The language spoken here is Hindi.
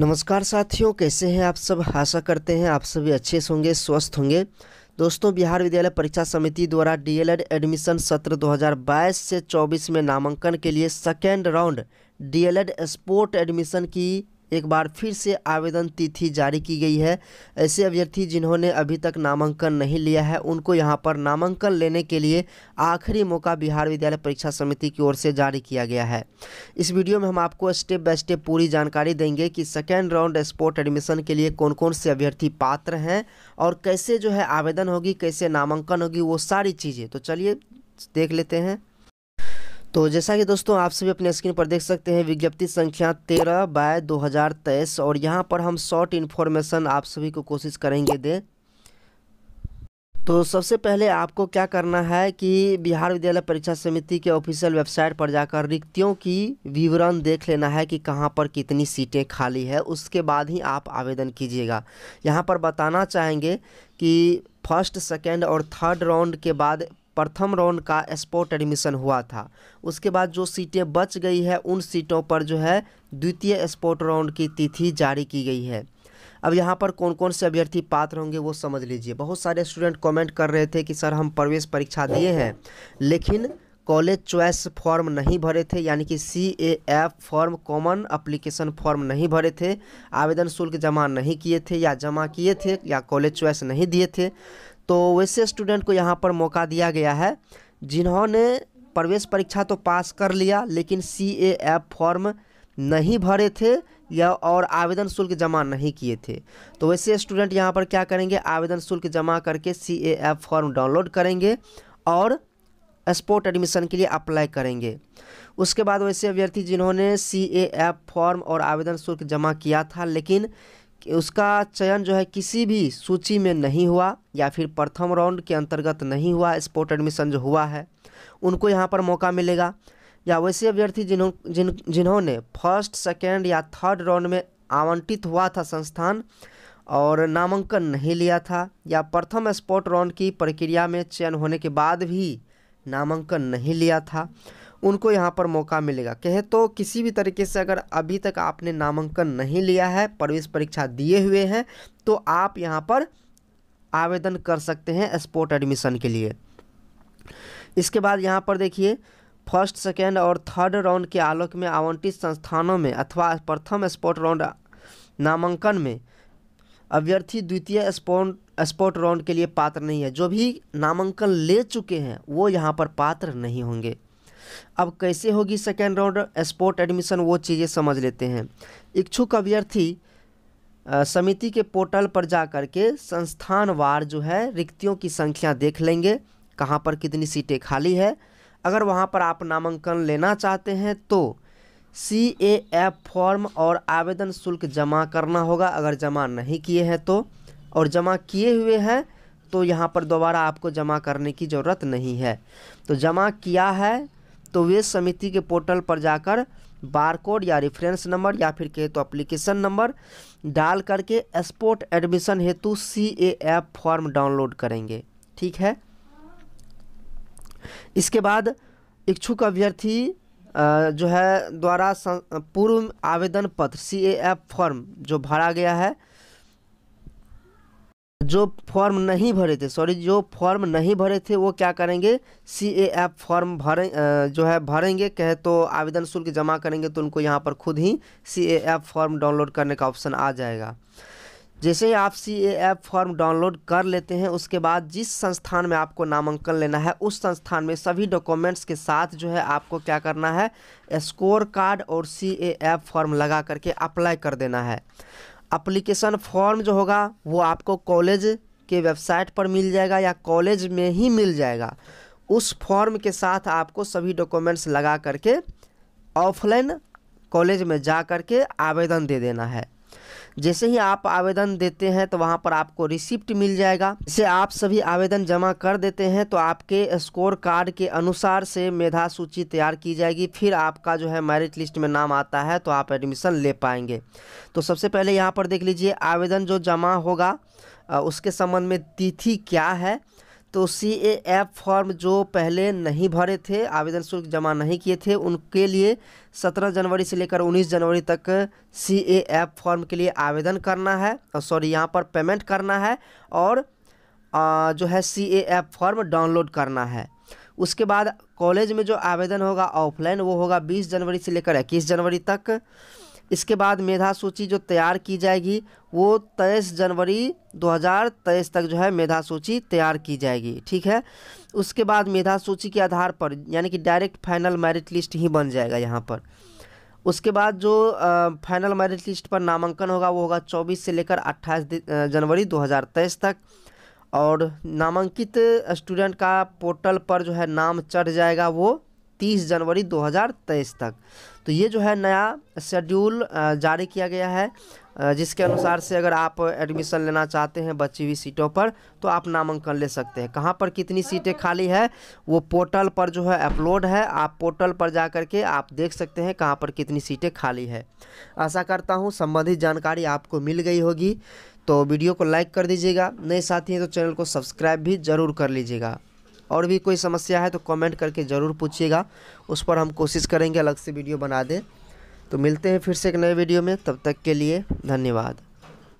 नमस्कार साथियों कैसे हैं आप सब आशा करते हैं आप सभी अच्छे से होंगे स्वस्थ होंगे दोस्तों बिहार विद्यालय परीक्षा समिति द्वारा डीएलएड एडमिशन सत्र 2022 से 24 में नामांकन के लिए second round DElEd sport admission की एक बार फिर से आवेदन तिथि जारी की गई है ऐसे अभ्यर्थी जिन्होंने अभी तक नामांकन नहीं लिया है उनको यहां पर नामांकन लेने के लिए आखिरी मौका बिहार विद्यालय परीक्षा समिति की ओर से जारी किया गया है इस वीडियो में हम आपको स्टेप बाय स्टेप पूरी जानकारी देंगे कि सेकेंड राउंड स्पोर्ट एडमिशन के लिए कौन कौन से अभ्यर्थी पात्र हैं और कैसे जो है आवेदन होगी कैसे नामांकन होगी वो सारी चीज़ें तो चलिए देख लेते हैं तो जैसा कि दोस्तों आप सभी अपने स्क्रीन पर देख सकते हैं विज्ञप्ति संख्या तेरह बाय दो हज़ार तेईस और यहाँ पर हम शॉर्ट इन्फॉर्मेशन आप सभी को कोशिश करेंगे दें तो सबसे पहले आपको क्या करना है कि बिहार विद्यालय परीक्षा समिति के ऑफिशियल वेबसाइट पर जाकर रिक्तियों की विवरण देख लेना है कि कहाँ पर कितनी सीटें खाली है उसके बाद ही आप आवेदन कीजिएगा यहाँ पर बताना चाहेंगे कि फर्स्ट सेकेंड और थर्ड राउंड के बाद प्रथम राउंड का स्पॉट एडमिशन हुआ था उसके बाद जो सीटें बच गई है उन सीटों पर जो है द्वितीय स्पॉट राउंड की तिथि जारी की गई है अब यहाँ पर कौन कौन से अभ्यर्थी पात्र होंगे वो समझ लीजिए बहुत सारे स्टूडेंट कमेंट कर रहे थे कि सर हम प्रवेश परीक्षा दिए हैं लेकिन कॉलेज चॉइस फॉर्म नहीं भरे थे यानी कि C A F form common application form नहीं भरे थे आवेदन शुल्क जमा नहीं किए थे या जमा किए थे या कॉलेज चॉइस नहीं दिए थे तो वैसे स्टूडेंट को यहाँ पर मौका दिया गया है जिन्होंने प्रवेश परीक्षा तो पास कर लिया लेकिन सी ए एफ फॉर्म नहीं भरे थे या और आवेदन शुल्क जमा नहीं किए थे तो वैसे स्टूडेंट यहाँ पर क्या करेंगे आवेदन शुल्क जमा करके C A F form download करेंगे और स्पोर्ट एडमिशन के लिए अप्लाई करेंगे उसके बाद वैसे अभ्यर्थी जिन्होंने सी ए एफ फॉर्म और आवेदन शुल्क जमा किया था लेकिन उसका चयन जो है किसी भी सूची में नहीं हुआ या फिर प्रथम राउंड के अंतर्गत नहीं हुआ स्पोर्ट एडमिशन जो हुआ है उनको यहाँ पर मौका मिलेगा या वैसे अभ्यर्थी जिन्हों जिन जिन्होंने फर्स्ट सेकेंड या थर्ड राउंड में आवंटित हुआ था संस्थान और नामांकन नहीं लिया था या प्रथम स्पोर्ट राउंड की प्रक्रिया में चयन होने के बाद भी नामांकन नहीं लिया था उनको यहाँ पर मौका मिलेगा कहे तो किसी भी तरीके से अगर अभी तक आपने नामांकन नहीं लिया है प्रवेश परीक्षा दिए हुए हैं तो आप यहाँ पर आवेदन कर सकते हैं स्पोर्ट एडमिशन के लिए इसके बाद यहाँ पर देखिए फर्स्ट सेकेंड और थर्ड राउंड के आलोक में आवंटित संस्थानों में अथवा प्रथम स्पोर्ट राउंड नामांकन में अभ्यर्थी द्वितीय स्पोर्ट स्पोर्ट राउंड के लिए पात्र नहीं है जो भी नामांकन ले चुके हैं वो यहाँ पर पात्र नहीं होंगे अब कैसे होगी सेकेंड राउंड स्पोर्ट एडमिशन वो चीज़ें समझ लेते हैं इच्छुक अभ्यर्थी समिति के पोर्टल पर जा कर के संस्थानवार जो है रिक्तियों की संख्या देख लेंगे कहाँ पर कितनी सीटें खाली है अगर वहाँ पर आप नामांकन लेना चाहते हैं तो सी ए एफ फॉर्म और आवेदन शुल्क जमा करना होगा अगर जमा नहीं किए हैं तो और जमा किए हुए हैं तो यहाँ पर दोबारा आपको जमा करने की ज़रूरत नहीं है तो जमा किया है तो वे समिति के पोर्टल पर जाकर बारकोड या रेफरेंस नंबर या फिर कहे तो अप्लीकेशन नंबर डाल करके स्पोर्ट एडमिशन हेतु C A F form download करेंगे ठीक है इसके बाद इच्छुक अभ्यर्थी जो है द्वारा पूर्व आवेदन पत्र सी ए एफ फॉर्म जो भरा गया है जो फॉर्म नहीं भरे थे सॉरी जो फॉर्म नहीं भरे थे वो क्या करेंगे सी ए एफ फॉर्म भरें जो है भरेंगे कहे तो आवेदन शुल्क जमा करेंगे तो उनको यहाँ पर खुद ही C A F form download करने का ऑप्शन आ जाएगा जैसे ही आप C A F form download कर लेते हैं उसके बाद जिस संस्थान में आपको नामांकन लेना है उस संस्थान में सभी डॉक्यूमेंट्स के साथ जो है आपको क्या करना है स्कोर कार्ड और सी ए एफ फॉर्म लगा करके अप्लाई कर देना है अप्लीकेशन फॉर्म जो होगा वो आपको कॉलेज के वेबसाइट पर मिल जाएगा या कॉलेज में ही मिल जाएगा उस फॉर्म के साथ आपको सभी डॉक्यूमेंट्स लगा करके ऑफलाइन कॉलेज में जा करके आवेदन दे देना है जैसे ही आप आवेदन देते हैं तो वहाँ पर आपको रिसिप्ट मिल जाएगा जैसे आप सभी आवेदन जमा कर देते हैं तो आपके स्कोर कार्ड के अनुसार से मेधा सूची तैयार की जाएगी फिर आपका जो है मेरिट लिस्ट में नाम आता है तो आप एडमिशन ले पाएंगे तो सबसे पहले यहाँ पर देख लीजिए आवेदन जो जमा होगा उसके संबंध में तिथि क्या है तो सी ए एफ फॉर्म जो पहले नहीं भरे थे आवेदन शुल्क जमा नहीं किए थे उनके लिए 17 जनवरी से लेकर 19 जनवरी तक सी ए एफ फॉर्म के लिए आवेदन करना है सॉरी यहाँ पर पेमेंट करना है और आ, जो है C A F form download करना है उसके बाद कॉलेज में जो आवेदन होगा ऑफलाइन वो होगा 20 जनवरी से लेकर 21 जनवरी तक इसके बाद मेधा सूची जो तैयार की जाएगी वो तेईस जनवरी 2023 तक जो है मेधा सूची तैयार की जाएगी ठीक है उसके बाद मेधा सूची के आधार पर यानी कि डायरेक्ट फाइनल मेरिट लिस्ट ही बन जाएगा यहाँ पर उसके बाद जो फाइनल मेरिट लिस्ट पर नामांकन होगा वो होगा 24 से लेकर 28 जनवरी 2023 तक और नामांकित स्टूडेंट का पोर्टल पर जो है नाम चढ़ जाएगा वो तीस जनवरी 2023 तक तो ये जो है नया शेड्यूल जारी किया गया है जिसके अनुसार से अगर आप एडमिशन लेना चाहते हैं बची हुई सीटों पर तो आप नामांकन ले सकते हैं कहाँ पर कितनी सीटें खाली है वो पोर्टल पर जो है अपलोड है आप पोर्टल पर जा कर के आप देख सकते हैं कहाँ पर कितनी सीटें खाली है आशा करता हूँ संबंधित जानकारी आपको मिल गई होगी तो वीडियो को लाइक कर दीजिएगा नए साथी हैं तो चैनल को सब्सक्राइब भी ज़रूर कर लीजिएगा और भी कोई समस्या है तो कमेंट करके ज़रूर पूछिएगा उस पर हम कोशिश करेंगे अलग से वीडियो बना दें तो मिलते हैं फिर से एक नए वीडियो में तब तक के लिए धन्यवाद